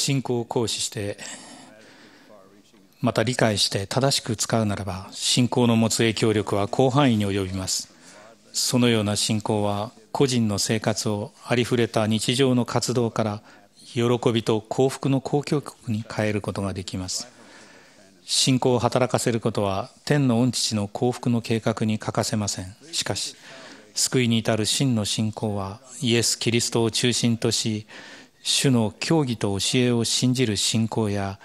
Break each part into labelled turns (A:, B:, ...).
A: 信仰を行使してまた理解して正しく使うならば信仰の持つ影響力は広範囲に及びますそのような信仰は個人の生活をありふれた日常の活動から喜びと幸福の公共曲に変えることができます信仰を働かせることは天の御父の幸福の計画に欠かせませんしかし救いに至る真の信仰はイエス・キリストを中心とし主の教義と教えを信じる信仰や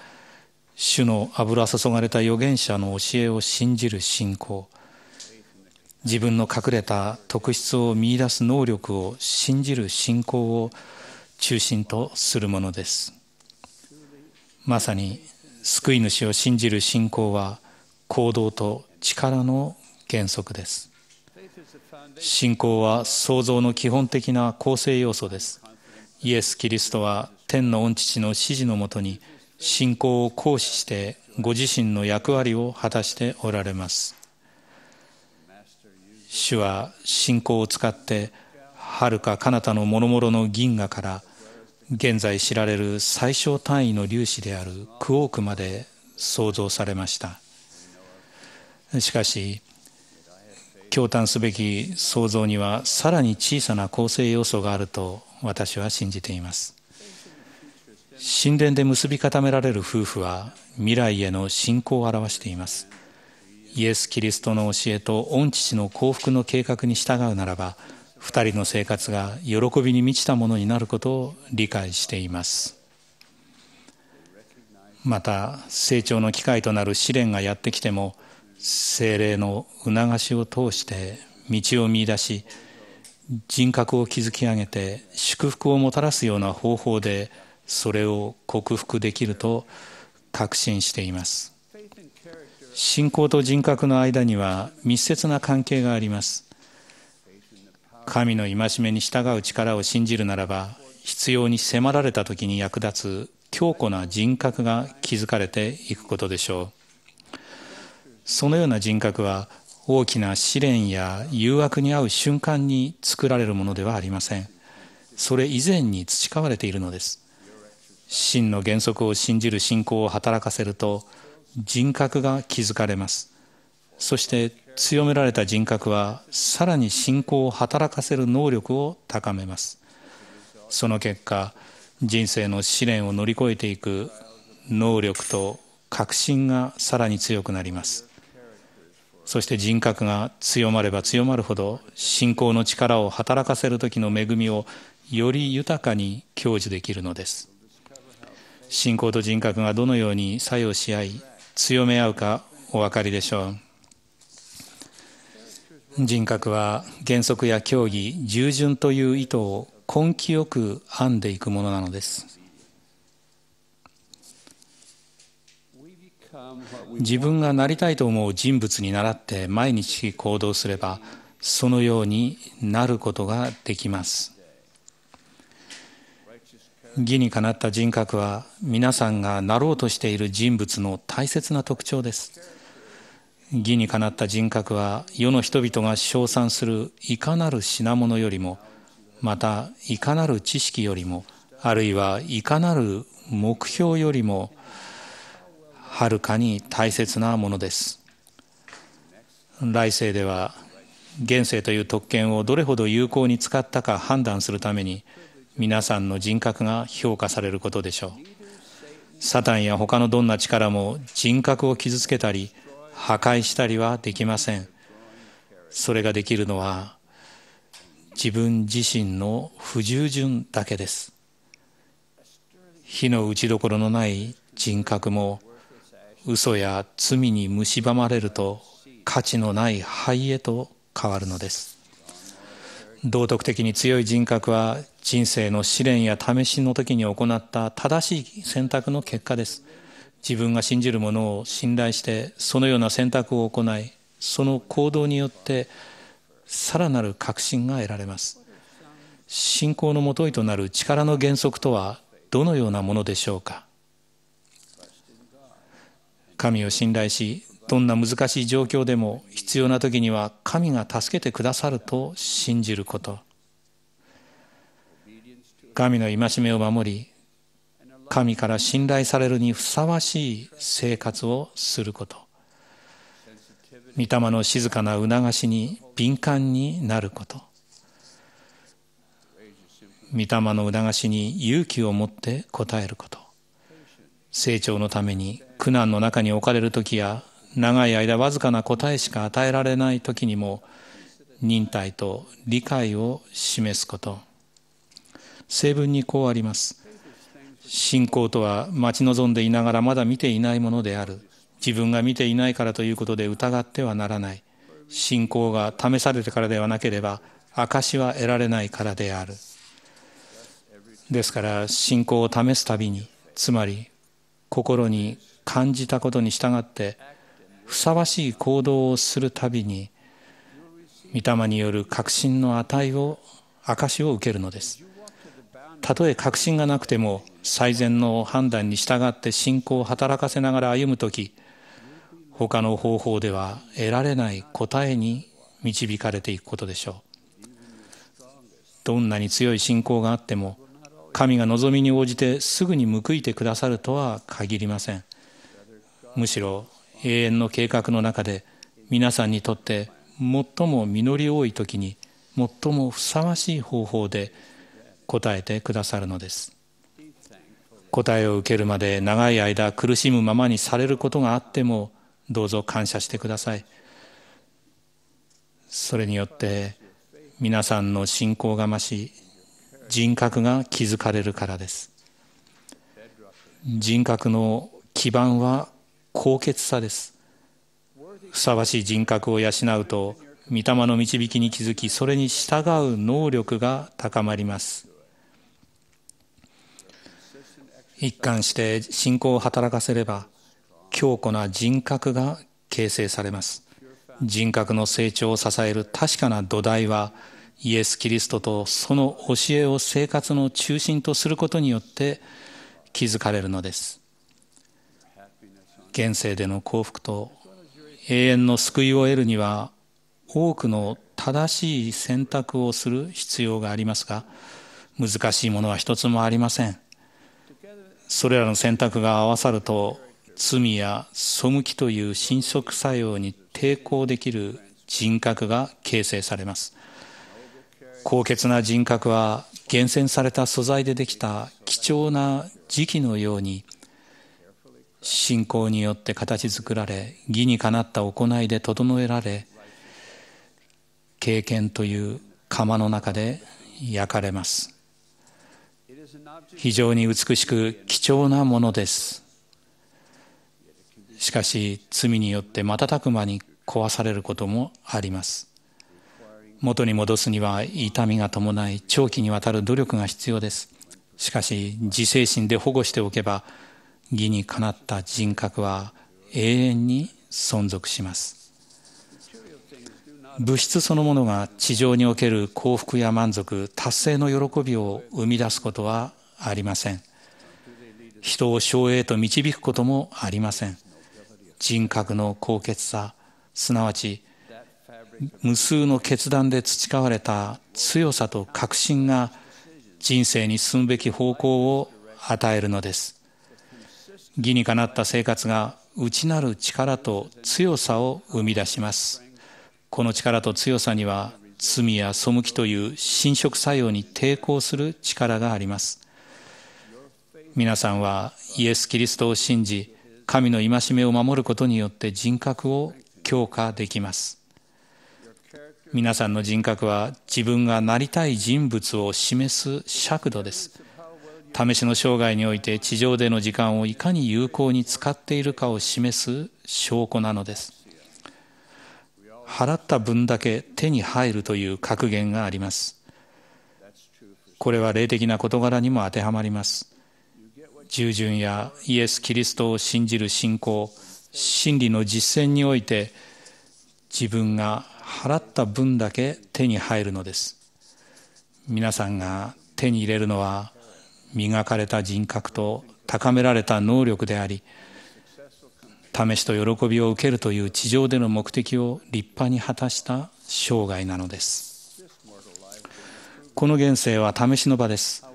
A: 主の油注がれた預言者の教えを信じる信仰自分の隠れた特質を見いだす能力を信じる信仰を中心とするものですまさに救い主を信じる信仰は行動と力の原則です信仰は創造の基本的な構成要素ですイエス・キリストは天の御父の指示のもとに信仰を行使してご自身の役割を果たしておられます主は信仰を使ってはるか彼方の諸々の銀河から現在知られる最小単位の粒子であるクオークまで創造されましたしかし驚嘆すべき創造にはさらに小さな構成要素があると私は信じています神殿で結び固められる夫婦は未来への信仰を表していますイエス・キリストの教えと御父の幸福の計画に従うならば2人の生活が喜びに満ちたものになることを理解していますまた成長の機会となる試練がやってきても精霊の促しを通して道を見いだし人格を築き上げて祝福をもたらすような方法でそれを克服できると確信しています信仰と人格の間には密接な関係があります神の戒めに従う力を信じるならば必要に迫られた時に役立つ強固な人格が築かれていくことでしょうそのような人格は大きな試練や誘惑に遭う瞬間に作られるものではありませんそれ以前に培われているのです真の原則を信じる信仰を働かせると人格が築かれますそして強められた人格はさらに信仰を働かせる能力を高めますその結果人生の試練を乗り越えていく能力と確信がさらに強くなりますそして人格が強まれば強まるほど信仰の力を働かせる時の恵みをより豊かに享受できるのです信仰と人格がどのように作用し合い強め合うかお分かりでしょう人格は原則や教義従順という意図を根気よく編んでいくものなのです自分がなりたいと思う人物に倣って毎日行動すればそのようになることができます義にかなった人格は皆さんがなろうとしている人物の大切な特徴です義にかなった人格は世の人々が称賛するいかなる品物よりもまたいかなる知識よりもあるいはいかなる目標よりもはるかに大切なものです来世では現世という特権をどれほど有効に使ったか判断するために皆さんの人格が評価されることでしょうサタンや他のどんな力も人格を傷つけたり破壊したりはできませんそれができるのは自分自身の不従順だけです火の打ちどころのない人格も嘘や罪に蝕まれると価値のない灰へと変わるのです道徳的に強い人格は人生の試練や試しの時に行った正しい選択の結果です自分が信じるものを信頼してそのような選択を行いその行動によってさらなる確信が得られます信仰のもといとなる力の原則とはどのようなものでしょうか神を信頼しどんな難しい状況でも必要な時には神が助けてくださると信じること神の戒めを守り神から信頼されるにふさわしい生活をすること御霊の静かな促しに敏感になること御霊の促しに勇気を持って応えること成長のために苦難の中に置かれる時や長い間わずかな答えしか与えられない時にも忍耐と理解を示すこと成文にこうあります信仰とは待ち望んでいながらまだ見ていないものである自分が見ていないからということで疑ってはならない信仰が試されてからではなければ証は得られないからであるですから信仰を試すたびにつまり心に感じたことに従ってふさわしい行動をするたびに御霊による確信の値を証を受けるのですたとえ確信がなくても最善の判断に従って信仰を働かせながら歩む時他の方法では得られない答えに導かれていくことでしょうどんなに強い信仰があっても神が望みに応じてすぐに報いてくださるとは限りませんむしろ永遠の計画の中で皆さんにとって最も実り多い時に最もふさわしい方法で答えてくださるのです答えを受けるまで長い間苦しむままにされることがあってもどうぞ感謝してくださいそれによって皆さんの信仰が増し人格が築かれるからです人格の基盤は高潔さですふさわしい人格を養うと御霊の導きに気づきそれに従う能力が高まります一貫して信仰を働かせれば強固な人格が形成されます人格の成長を支える確かな土台はイエス・キリストとその教えを生活の中心とすることによって築かれるのです現世での幸福と永遠の救いを得るには多くの正しい選択をする必要がありますが難しいものは一つもありませんそれらの選択が合わさると罪や背きという侵食作用に抵抗できる人格が形成されます高潔な人格は厳選された素材でできた貴重な磁器のように信仰によって形作られ義にかなった行いで整えられ経験という釜の中で焼かれます非常に美しく貴重なものですしかし罪によって瞬く間に壊されることもあります元に戻すには痛みが伴い長期にわたる努力が必要ですしかし自制心で保護しておけば義にかなった人格は永遠に存続します物質そのものが地上における幸福や満足達成の喜びを生み出すことはありません人を省へと導くこともありません人格の高潔さすなわち無数の決断で培われた強さと確信が人生に進むべき方向を与えるのです義にかなった生活が内なる力と強さを生み出しますこの力と強さには罪や背きという侵食作用に抵抗する力があります皆さんはイエス・キリストを信じ神の戒めを守ることによって人格を強化できます皆さんの人格は自分がなりたい人物を示す尺度です試しの生涯において地上での時間をいかに有効に使っているかを示す証拠なのです払った分だけ手に入るという格言がありますこれは霊的な事柄にも当てはまります従順やイエス・キリストを信じる信仰真理の実践において自分が払った分だけ手に入るのです皆さんが手に入れるのは磨かれた人格と高められた能力であり試しと喜びを受けるという地上での目的を立派に果たした生涯なのですこの現世は試しの場です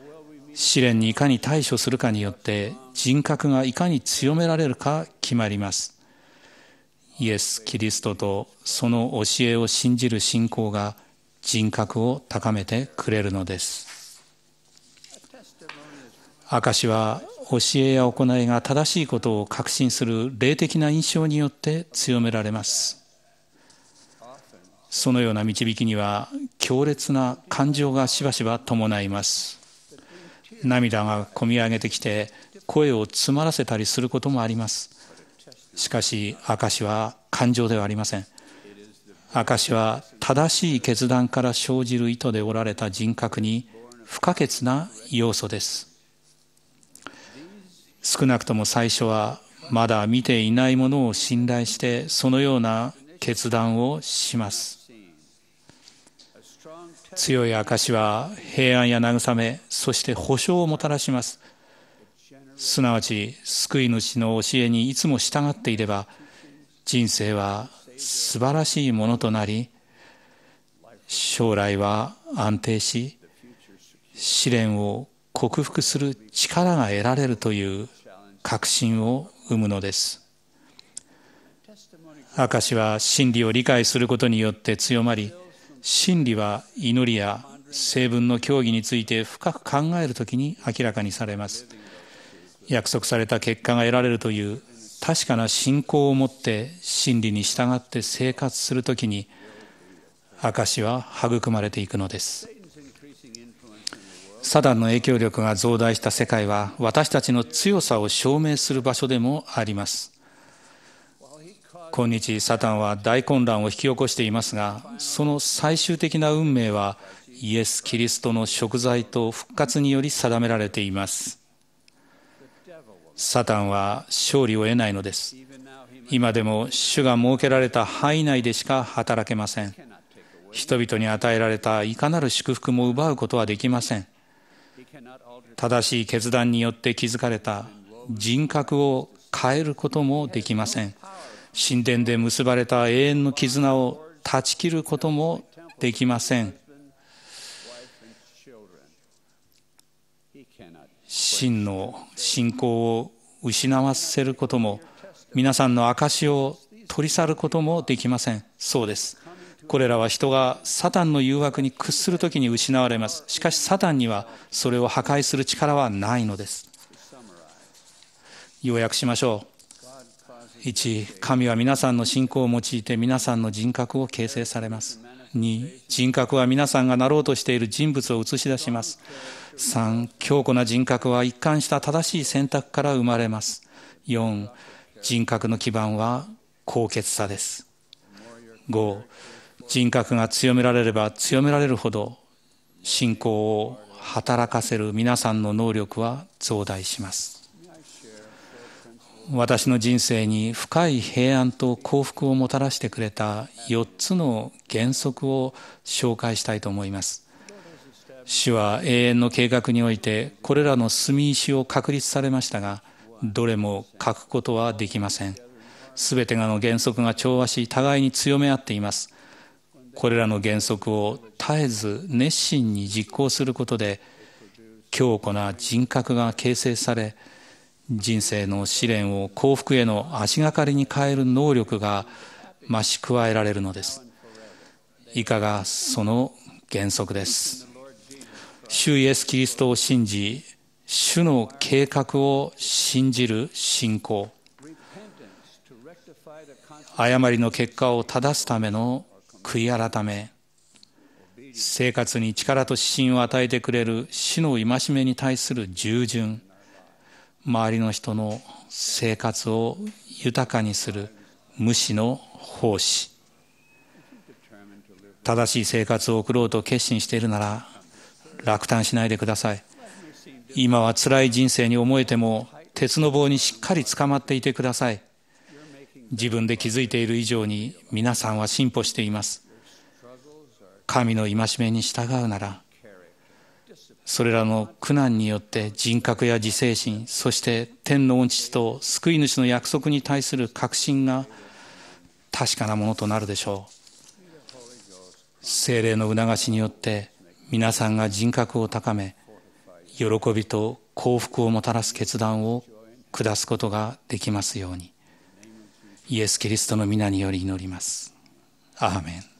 A: 試練にいかに対処するかによって人格がいかに強められるか決まりますイエス・キリストとその教えを信じる信仰が人格を高めてくれるのです証は教えや行いが正しいことを確信する霊的な印象によって強められますそのような導きには強烈な感情がしばしば伴います涙がこみ上げてきて声を詰まらせたりすることもありますしかし証は感情ではありません証は正しい決断から生じる意図でおられた人格に不可欠な要素です少なくとも最初はまだ見ていないものを信頼してそのような決断をします強い証は平安や慰めそして保証をもたらしますすなわち救い主の教えにいつも従っていれば人生は素晴らしいものとなり将来は安定し試練を克服する力が得られるという確信を生むのです証は真理を理解することによって強まり真理は祈りや成分の教義について深く考えるときに明らかにされます約束された結果が得られるという確かな信仰を持って真理に従って生活するときに証は育まれていくのですサダンの影響力が増大した世界は私たちの強さを証明する場所でもあります今日サタンは大混乱を引き起こしていますがその最終的な運命はイエス・キリストの贖罪と復活により定められていますサタンは勝利を得ないのです今でも主が設けられた範囲内でしか働けません人々に与えられたいかなる祝福も奪うことはできません正しい決断によって築かれた人格を変えることもできません神殿で結ばれた永遠の絆を断ち切ることもできません真の信仰を失わせることも皆さんの証を取り去ることもできませんそうですこれらは人がサタンの誘惑に屈する時に失われますしかしサタンにはそれを破壊する力はないのです要約しましょう1神は皆さんの信仰を用いて皆さんの人格を形成されます2人格は皆さんがなろうとしている人物を映し出します3強固な人格は一貫した正しい選択から生まれます4人格の基盤は高潔さです5人格が強められれば強められるほど信仰を働かせる皆さんの能力は増大します私の人生に深い平安と幸福をもたらしてくれた4つの原則を紹介したいと思います主は永遠の計画においてこれらの墨石を確立されましたがどれも書くことはできませんすべてがの原則が調和し互いに強め合っていますこれらの原則を絶えず熱心に実行することで強固な人格が形成され人生の試練を幸福への足がかりに変える能力が増し加えられるのです以下がその原則です主イエス・キリストを信じ主の計画を信じる信仰誤りの結果を正すための悔い改め生活に力と指針を与えてくれる死の戒めに対する従順周りの人の生活を豊かにする無視の奉仕正しい生活を送ろうと決心しているなら落胆しないでください今は辛い人生に思えても鉄の棒にしっかりつかまっていてください自分で気づいている以上に皆さんは進歩しています神の戒めに従うならそれらの苦難によって人格や自制心そして天の御父と救い主の約束に対する確信が確かなものとなるでしょう精霊の促しによって皆さんが人格を高め喜びと幸福をもたらす決断を下すことができますように。イエス・キリストの皆により祈ります。アーメン。